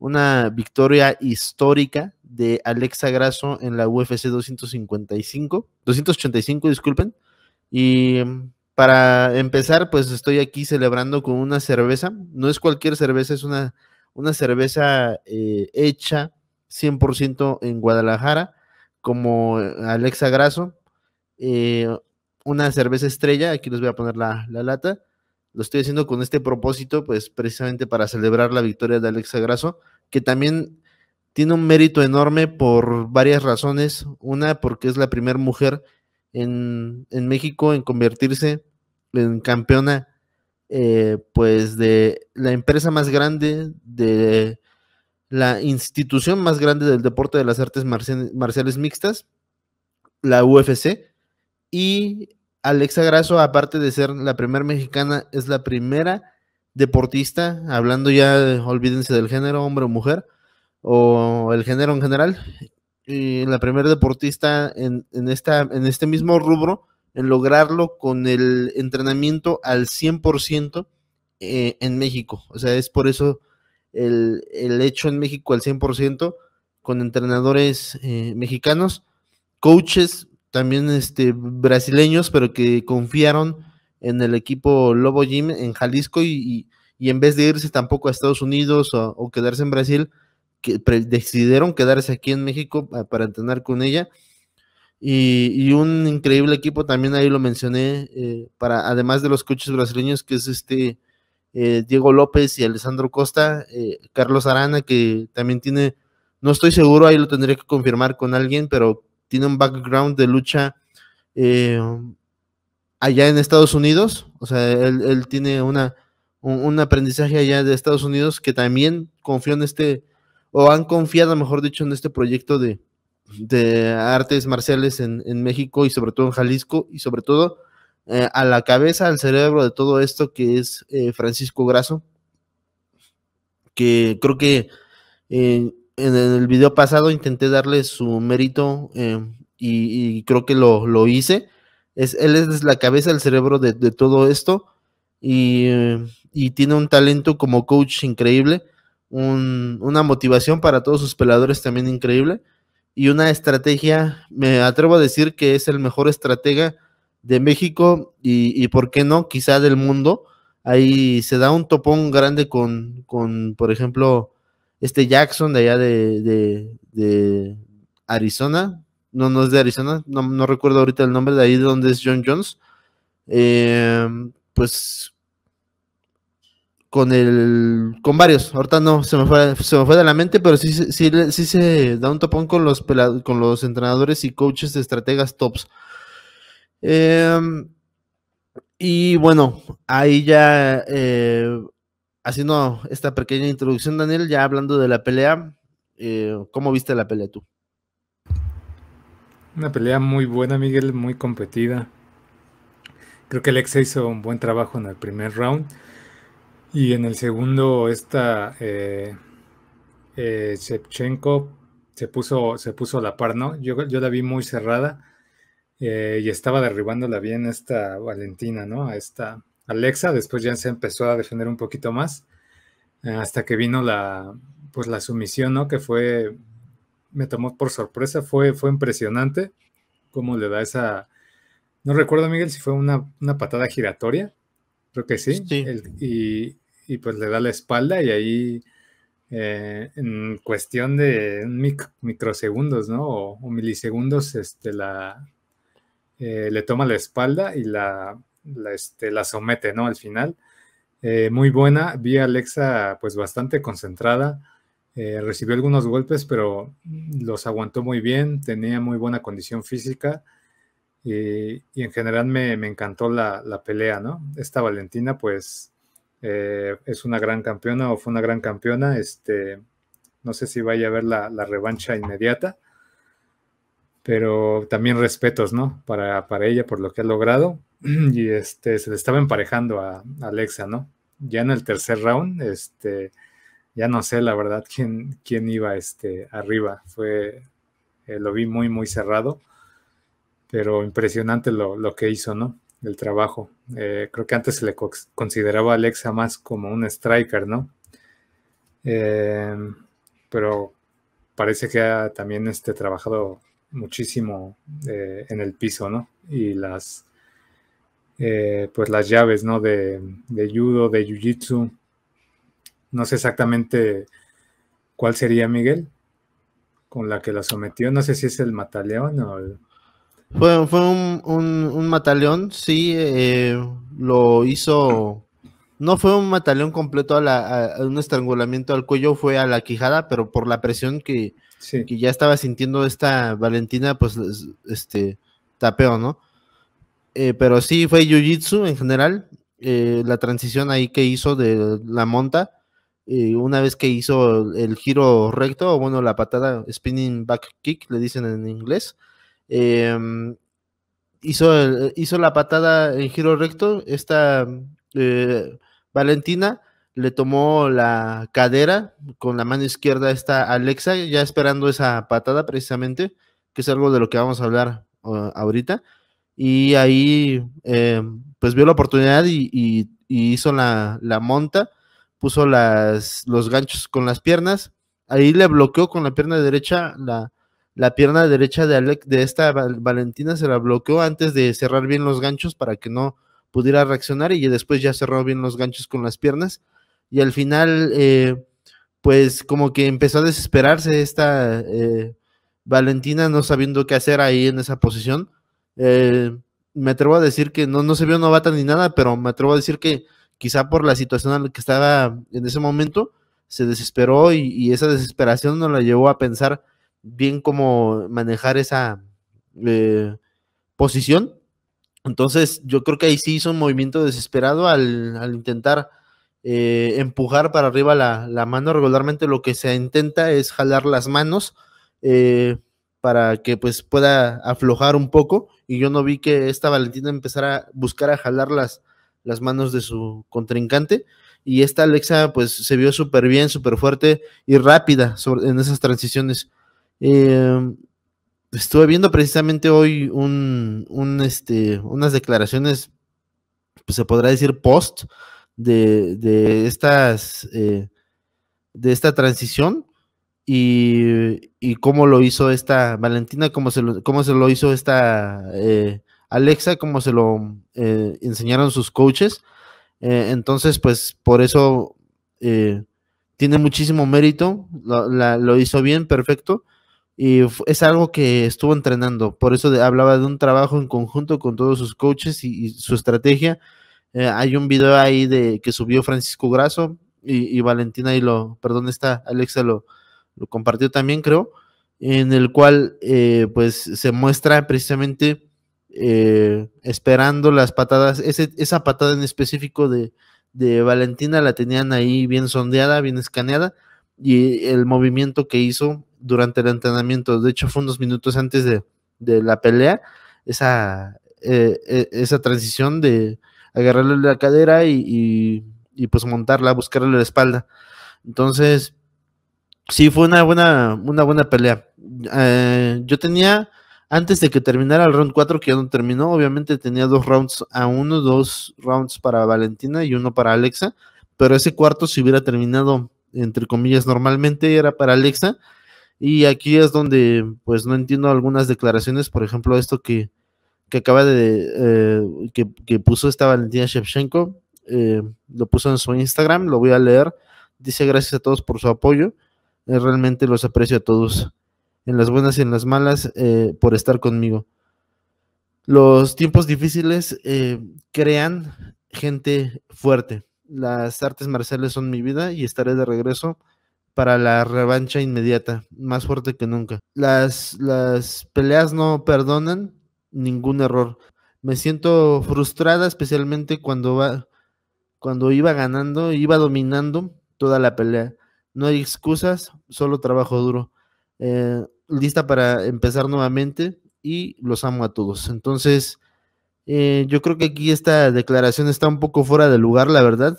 una victoria histórica de Alexa Grasso en la UFC 255, 285, disculpen. Y mm, para empezar, pues estoy aquí celebrando con una cerveza. No es cualquier cerveza, es una, una cerveza eh, hecha 100% en Guadalajara, como eh, Alexa Grasso. Eh, una cerveza estrella, aquí les voy a poner la, la lata lo estoy haciendo con este propósito, pues precisamente para celebrar la victoria de Alexa Grasso que también tiene un mérito enorme por varias razones. Una, porque es la primera mujer en, México en convertirse en campeona, eh, pues de la empresa más grande, de la institución más grande del deporte de las artes marciales, mixtas, la UFC. Y Alexa Grasso, aparte de ser la primera mexicana, es la primera deportista, hablando ya, olvídense del género, hombre o mujer, o el género en general, la primera deportista en, en, esta, en este mismo rubro, en lograrlo con el entrenamiento al 100% eh, en México. O sea, es por eso el, el hecho en México al 100% con entrenadores eh, mexicanos, coaches también este, brasileños, pero que confiaron en el equipo Lobo Jim en Jalisco y, en vez de irse tampoco a Estados Unidos o, quedarse en Brasil, que decidieron quedarse aquí en México para, entrenar con ella. Y, un increíble equipo también ahí lo mencioné, eh, para además de los coches brasileños, que es este eh, Diego López y Alessandro Costa, eh, Carlos Arana, que también tiene, no estoy seguro, ahí lo tendría que confirmar con alguien, pero tiene un background de lucha allá en Estados Unidos, o sea, él, tiene una, un, aprendizaje allá de Estados Unidos que también confió en este, o han confiado, mejor dicho, en este proyecto de, de artes marciales en, México y sobre todo en Jalisco y sobre todo eh, a la cabeza, al cerebro de todo esto que es eh, Francisco Graso, que creo que eh, en el video pasado intenté darle su mérito y, creo que lo, lo hice es, él es la cabeza, el cerebro de, todo esto eh, y, tiene un talento como coach increíble, una motivación para todos sus peladores también increíble y una estrategia, me atrevo a decir que es el mejor estratega de México y, por qué no, quizá del mundo. Ahí se da un topón grande con, por ejemplo, este Jackson de allá de, de Arizona, no, no es de Arizona, no, recuerdo ahorita el nombre, de ahí donde es John Jones, eh, pues con el con varios, ahorita no, se me fue, de la mente, pero sí, sí, sí se da un topón con los, con los entrenadores y coaches de estrategas tops. Em, y bueno, ahí ya eh, haciendo esta pequeña introducción, Daniel, ya hablando de la pelea, eh, ¿cómo viste la pelea tú? Una pelea muy buena, Miguel, muy competida. Creo que Alexa hizo un buen trabajo en el primer round. Y en el segundo, esta eh, eh Shevchenko se puso, se puso a la par, ¿no? Yo, la vi muy cerrada eh, y estaba derribándola bien esta Valentina, ¿no? A esta Alexa. Después ya se empezó a defender un poquito más hasta que vino la, pues la sumisión, ¿no? Que fue me tomó por sorpresa, fue, fue impresionante cómo le da esa, no recuerdo Miguel si fue una, patada giratoria, creo que sí, y, pues le da la espalda y ahí eh, en cuestión de microsegundos, ¿no? O, milisegundos, este, la, eh, le toma la espalda y la, este, somete, ¿no? Al final. Eh, muy buena, vi a Alexa pues bastante concentrada, eh, recibió algunos golpes, pero los aguantó muy bien, tenía muy buena condición física eh, y, en general me, encantó la, la, pelea, ¿no? Esta Valentina, pues, eh, es una gran campeona o fue una gran campeona. Este, no sé si vaya a ver la, la revancha inmediata, pero también respetos, ¿no? Para, para, ella, por lo que ha logrado. Y este, se le estaba emparejando a Alexa, ¿no? Ya en el tercer round, este ya no sé la verdad quién, quién iba este, arriba. Fue, eh, lo vi muy, muy cerrado, pero impresionante lo, que hizo, ¿no? El trabajo. Eh, creo que antes se le consideraba a Alexa más como un striker, ¿no? Em, pero parece que ha también este, trabajado muchísimo eh, en el piso, ¿no? Y las, pues las llaves, ¿no? De, de judo, de jiu-jitsu no sé exactamente cuál sería Miguel con la que la sometió. No sé si es el mataleón o Fue, un, mataleón, sí, eh, lo hizo. No fue un mataleón completo a, la, un estrangulamiento al cuello, fue a la quijada, pero por la presión que, que ya estaba sintiendo esta Valentina, pues este tapeo, ¿no? Eh, pero sí, fue Jiu Jitsu en general, eh, la transición ahí que hizo de la monta eh, una vez que hizo el giro recto, o bueno, la patada spinning back kick, le dicen en inglés, em, hizo, hizo la patada en giro recto, esta eh, Valentina le tomó la cadera con la mano izquierda esta Alexa, ya esperando esa patada precisamente, que es algo de lo que vamos a hablar ah, ahorita. Y ahí, em, pues vio la oportunidad y, hizo la, la, monta puso las, los ganchos con las piernas, ahí le bloqueó con la pierna derecha, la, la pierna derecha de, Alec, de esta Valentina se la bloqueó antes de cerrar bien los ganchos para que no pudiera reaccionar y después ya cerró bien los ganchos con las piernas y al final eh, pues como que empezó a desesperarse esta eh, Valentina no sabiendo qué hacer ahí en esa posición. Eh, me atrevo a decir que no, no se vio novata ni nada, pero me atrevo a decir que quizá por la situación en la que estaba en ese momento, se desesperó y, esa desesperación nos la llevó a pensar bien cómo manejar esa eh, posición. Entonces, yo creo que ahí sí hizo un movimiento desesperado al, intentar eh, empujar para arriba la, mano. Regularmente lo que se intenta es jalar las manos eh, para que pues pueda aflojar un poco. Y yo no vi que esta Valentina empezara a buscar a jalar las, las manos de su contrincante. Y esta Alexa, pues se vio súper bien, súper fuerte y rápida en esas transiciones. Em, estuve viendo precisamente hoy un, este, unas declaraciones, pues, se podrá decir post, de, estas, eh, de esta transición y, cómo lo hizo esta Valentina, cómo se lo, se lo hizo esta eh, Alexa como se lo eh, enseñaron sus coaches. Eh, entonces, pues por eso eh, tiene muchísimo mérito, lo hizo bien, perfecto, y es algo que estuvo entrenando. Por eso hablaba de un trabajo en conjunto con todos sus coaches y, su estrategia. hay un video ahí de que subió Francisco Graso y, Valentina y lo, perdón, está Alexa lo, lo compartió también, creo, en el cual pues se muestra precisamente eh, esperando las patadas. esa patada en específico de, Valentina la tenían ahí bien sondeada, bien escaneada, y el movimiento que hizo durante el entrenamiento, de hecho fue unos minutos antes de, la pelea, esa, eh, e, esa transición de agarrarle la cadera y, pues montarla, buscarle la espalda. Entonces, sí, fue una buena, una buena pelea. Eh, yo tenía antes de que terminara el round 4, que ya no terminó, obviamente tenía dos rounds a uno, dos rounds para Valentina y uno para Alexa, pero ese cuarto si hubiera terminado, entre comillas, normalmente era para Alexa, y aquí es donde pues no entiendo algunas declaraciones, por ejemplo, esto que, acaba de, eh, que, puso esta Valentina Shevchenko, eh, lo puso en su Instagram, lo voy a leer, dice gracias a todos por su apoyo, eh, realmente los aprecio a todos en las buenas y en las malas, eh, por estar conmigo. Los tiempos difíciles eh, crean gente fuerte. Las artes marciales son mi vida y estaré de regreso para la revancha inmediata, más fuerte que nunca. Las, las peleas no perdonan ningún error. Me siento frustrada especialmente cuando, va, cuando iba ganando, iba dominando toda la pelea. No hay excusas, solo trabajo duro. Eh, lista para empezar nuevamente y los amo a todos. Entonces, eh, yo creo que aquí esta declaración está un poco fuera de lugar, la verdad.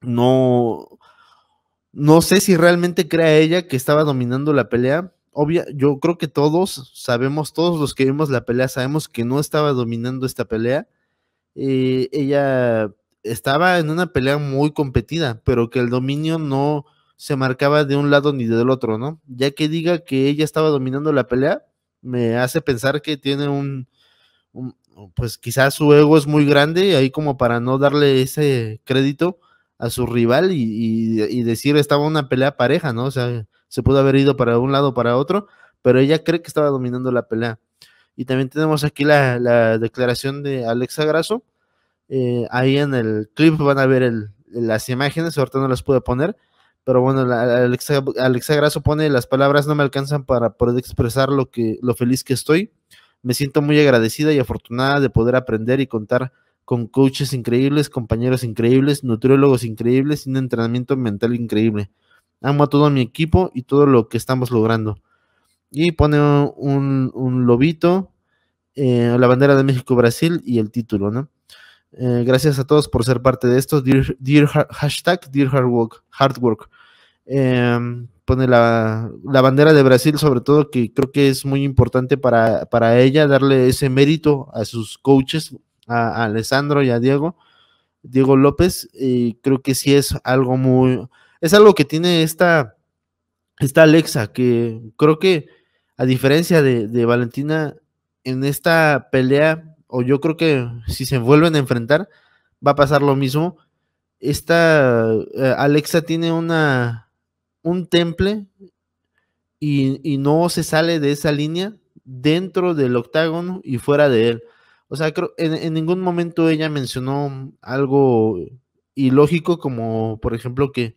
No, no sé si realmente crea ella que estaba dominando la pelea. Obvia, yo creo que todos sabemos, todos los que vimos la pelea sabemos que no estaba dominando esta pelea. Eh, ella estaba en una pelea muy competida, pero que el dominio no, se marcaba de un lado ni del otro, ¿no? Ya que diga que ella estaba dominando la pelea, me hace pensar que tiene un, pues quizás su ego es muy grande, ahí como para no darle ese crédito a su rival y, decir estaba una pelea pareja, ¿no? O sea, se pudo haber ido para un lado para otro, pero ella cree que estaba dominando la pelea. Y también tenemos aquí la, declaración de Alexa Grasso. Eh, ahí en el clip van a ver las imágenes, ahorita no las pude poner, pero bueno, Alexa, Alexa Grasso pone las palabras no me alcanzan para poder expresar lo que lo feliz que estoy. Me siento muy agradecida y afortunada de poder aprender y contar con coaches increíbles, compañeros increíbles, nutriólogos increíbles y un entrenamiento mental increíble. Amo a todo mi equipo y todo lo que estamos logrando. Y pone un, un lobito, eh, la bandera de México-Brasil y el título, ¿no? Eh, gracias a todos por ser parte de esto. Dear, hashtag Dear Hard Work. Em, pone la, bandera de Brasil, sobre todo, que creo que es muy importante para, ella darle ese mérito a sus coaches, a, Alessandro y a Diego, Diego López. Y creo que sí es algo muy. Es algo que tiene esta, esta Alexa, que creo que a diferencia de, de Valentina, en esta pelea o yo creo que si se vuelven a enfrentar, va a pasar lo mismo. Esta eh, Alexa tiene una, un temple y, no se sale de esa línea dentro del octágono y fuera de él. O sea, creo, en, ningún momento ella mencionó algo ilógico como, por ejemplo, que,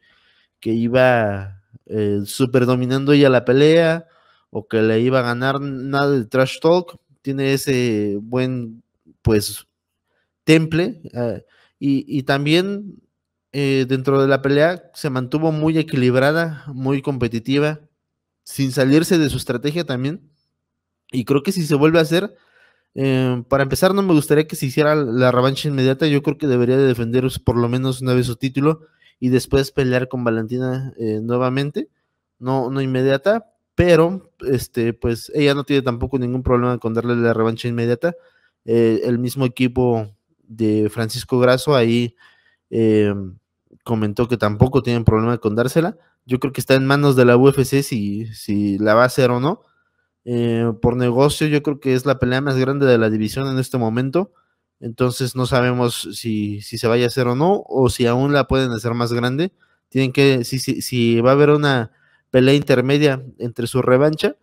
que iba eh, super dominando ella la pelea o que le iba a ganar nada de trash talk. Tiene ese buen pues temple ah, y, también eh, dentro de la pelea se mantuvo muy equilibrada, muy competitiva, sin salirse de su estrategia también. Y creo que si se vuelve a hacer, eh, para empezar no me gustaría que se hiciera la revancha inmediata, yo creo que debería de defender por lo menos una vez su título y después pelear con Valentina eh, nuevamente, no, no inmediata, pero este, pues ella no tiene tampoco ningún problema con darle la revancha inmediata. Eh, el mismo equipo de Francisco Graso ahí eh, comentó que tampoco tienen problema con dársela. Yo creo que está en manos de la UFC si, la va a hacer o no. Eh, por negocio, yo creo que es la pelea más grande de la división en este momento. Entonces no sabemos si, se vaya a hacer o no, o si aún la pueden hacer más grande. Tienen que, si, si va a haber una pelea intermedia entre su revancha,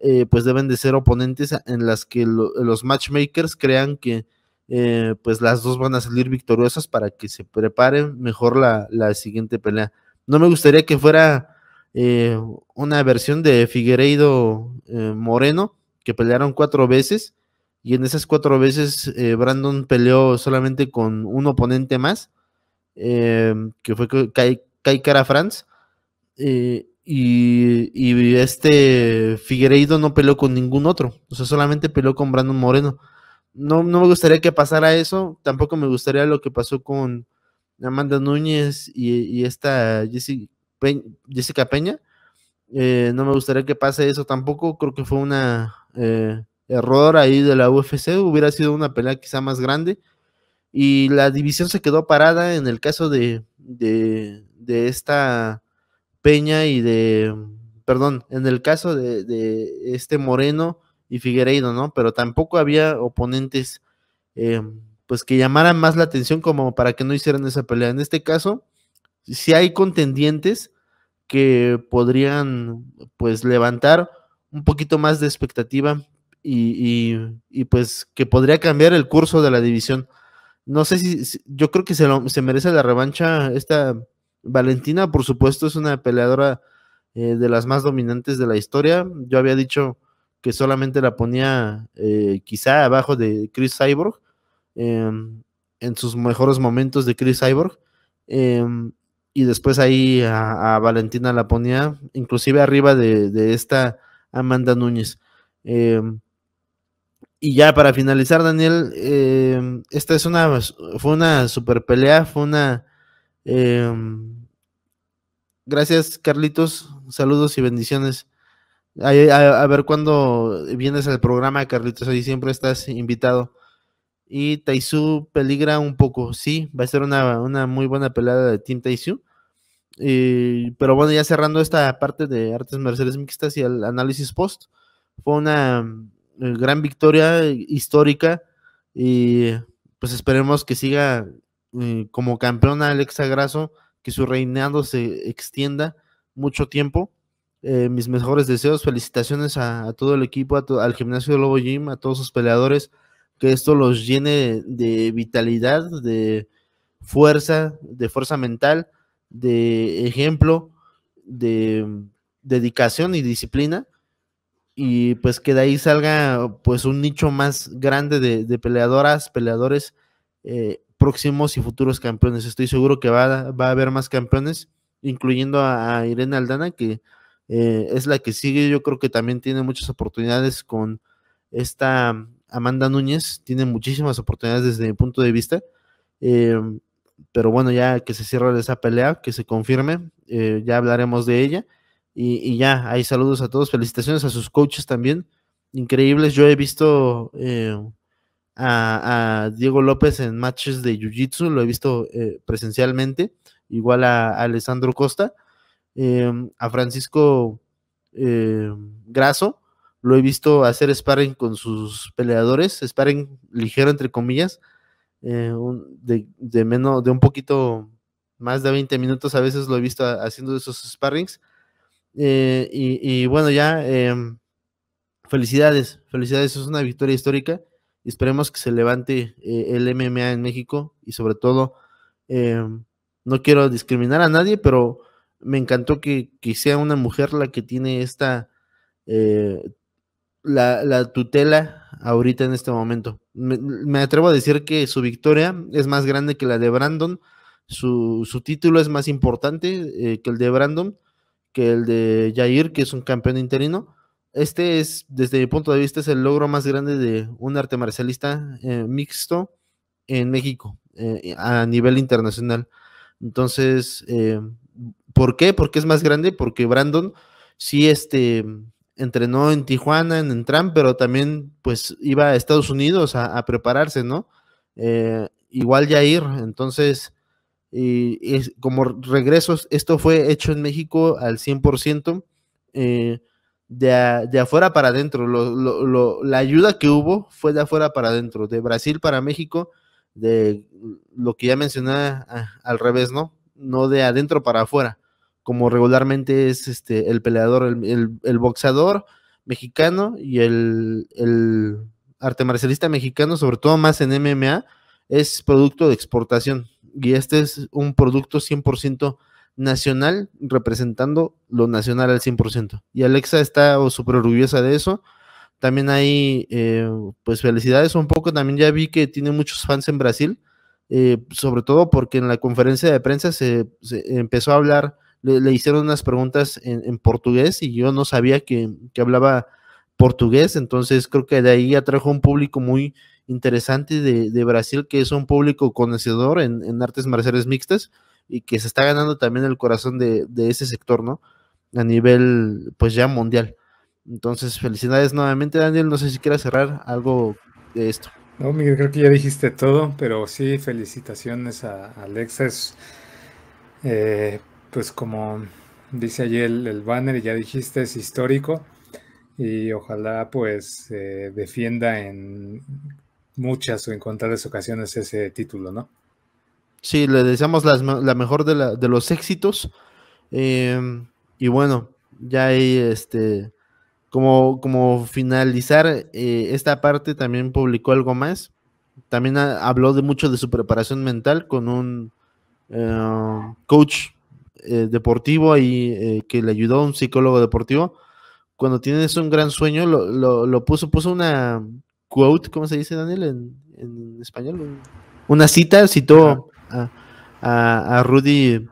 eh, pues deben de ser oponentes en las que los matchmakers crean que eh, pues las dos van a salir victoriosas para que se preparen mejor la, siguiente pelea. No me gustaría que fuera eh, una versión de Figueiredo Moreno, que pelearon cuatro veces y en esas cuatro veces Brandon peleó solamente con un oponente más, que fue Kai, France. Y, este Figueiredo no peleó con ningún otro, o sea, solamente peleó con Brandon Moreno. No, no me gustaría que pasara eso, tampoco me gustaría lo que pasó con Amanda Núñez y, esta Jessica Peña. Eh, no me gustaría que pase eso tampoco, creo que fue un eh, error ahí de la UFC, hubiera sido una pelea quizá más grande. Y la división se quedó parada en el caso de, de, de esta Peña y de, perdón, en el caso de, este Moreno y Figueiredo, ¿no? Pero tampoco había oponentes, em, pues que llamaran más la atención como para que no hicieran esa pelea. En este caso, si hay contendientes que podrían, pues, levantar un poquito más de expectativa y, y, pues que podría cambiar el curso de la división. No sé si, yo creo que se, lo, se merece la revancha esta Valentina, por supuesto, es una peleadora eh, de las más dominantes de la historia. Yo había dicho que solamente la ponía eh, quizá abajo de Chris Cyborg, em, en sus mejores momentos de Chris Cyborg. Em, y después ahí a, Valentina la ponía, inclusive arriba de, de esta Amanda Núñez. Em, y ya para finalizar, Daniel, esta es una, fue una super pelea, fue una Em, gracias, Carlitos. Saludos y bendiciones. A, ver cuando vienes al programa, Carlitos. Ahí siempre estás invitado. Y Taizu peligra un poco, sí, va a ser una, muy buena pelada de Team Taizu. pero bueno, ya cerrando esta parte de artes Mercedes mixtas y el análisis post, fue una mm, gran victoria histórica y pues esperemos que siga eh, como campeona Alexa Grasso, que su reinado se extienda mucho tiempo. Eh, mis mejores deseos, felicitaciones a, todo el equipo, al gimnasio de Lobo Gym, a todos sus peleadores, que esto los llene de vitalidad, de fuerza, de fuerza mental, de ejemplo, de mm, dedicación y disciplina y pues que de ahí salga pues un nicho más grande de, peleadoras, peleadores eh, próximos y futuros campeones. Estoy seguro que va, a haber más campeones, incluyendo a, Irene Aldana, que eh, es la que sigue. Yo creo que también tiene muchas oportunidades con esta mm, Amanda Núñez, tiene muchísimas oportunidades desde mi punto de vista. Em, pero bueno, ya que se cierra esa pelea, que se confirme, eh, ya hablaremos de ella. Y, y, ya, hay saludos a todos, felicitaciones a sus coaches también, increíbles. Yo he visto eh, a, Diego López en matches de Jiu-Jitsu, lo he visto eh, presencialmente, igual a, Alessandro Costa, em, a Francisco eh, Grasso, Graso, lo he visto hacer sparring con sus peleadores, sparring ligero entre comillas, eh, de, menos, de un poquito más de 20 minutos a veces lo he visto haciendo esos sparrings. y, bueno, ya em, felicidades, felicidades, es una victoria histórica esperemos que se levante eh, el MMA en México y sobre todo, eh, no quiero discriminar a nadie, pero me encantó que, sea una mujer la que tiene esta, eh, la, tutela ahorita en este momento. Me, atrevo a decir que su victoria es más grande que la de Brandon, su, su título es más importante que el de Brandon, que el de Jair, que es un campeón interino este es, desde mi punto de vista, es el logro más grande de un arte marcialista eh, mixto en México, eh, a nivel internacional. Entonces, eh, ¿por qué? Porque es más grande, porque Brandon sí este, entrenó en Tijuana, en Entram, pero también pues iba a Estados Unidos a, prepararse, ¿no? Eh, igual ya ir, entonces, y, es, como regresos, esto fue hecho en México al 100% de, afuera para adentro. la ayuda que hubo fue de afuera para adentro, de Brasil para México, de lo que ya mencionaba ah, al revés, ¿no? No de adentro para afuera, como regularmente es este, el peleador, el, el, boxeador mexicano y el, el arte marcialista mexicano, sobre todo más en MMA, es producto de exportación. Y este es un producto 100% nacional representando lo nacional al 100%. Y Alexa está oh, súper orgullosa de eso. También hay, eh, pues felicidades un poco, también ya vi que tiene muchos fans en Brasil, eh, sobre todo porque en la conferencia de prensa se, empezó a hablar, le, hicieron unas preguntas en, portugués y yo no sabía que, que, hablaba portugués, entonces creo que de ahí atrajo un público muy interesante de, Brasil, que es un público conocedor en, artes marciales mixtas y que se está ganando también el corazón de, ese sector, ¿no? A nivel, pues ya mundial. Entonces, felicidades nuevamente, Daniel. No sé si quieras cerrar algo de esto. No, Miguel, creo que ya dijiste todo, pero sí, felicitaciones a Alexa. Eh, pues como dice ayer el, banner, ya dijiste, es histórico y ojalá pues eh, defienda en muchas o en ocasiones ese título, ¿no? Sí, le deseamos la mejor de, los éxitos. Em, y bueno, ya ahí este, como, como finalizar eh, esta parte, también publicó algo más. También habló de mucho de su preparación mental con un em, coach eh, deportivo ahí eh, que le ayudó, un psicólogo deportivo. Cuando tienes un gran sueño, lo, lo puso, puso una, quote, ¿cómo se dice, Daniel, en, español? Una cita, citó a, a, Rudy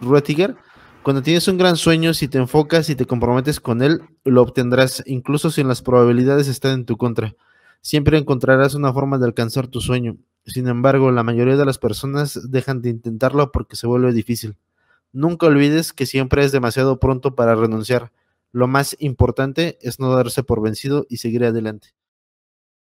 Ruttiger. Cuando tienes un gran sueño, si te enfocas y te comprometes con él, lo obtendrás, incluso si las probabilidades están en tu contra. Siempre encontrarás una forma de alcanzar tu sueño. Sin embargo, la mayoría de las personas dejan de intentarlo porque se vuelve difícil. Nunca olvides que siempre es demasiado pronto para renunciar. Lo más importante es no darse por vencido y seguir adelante.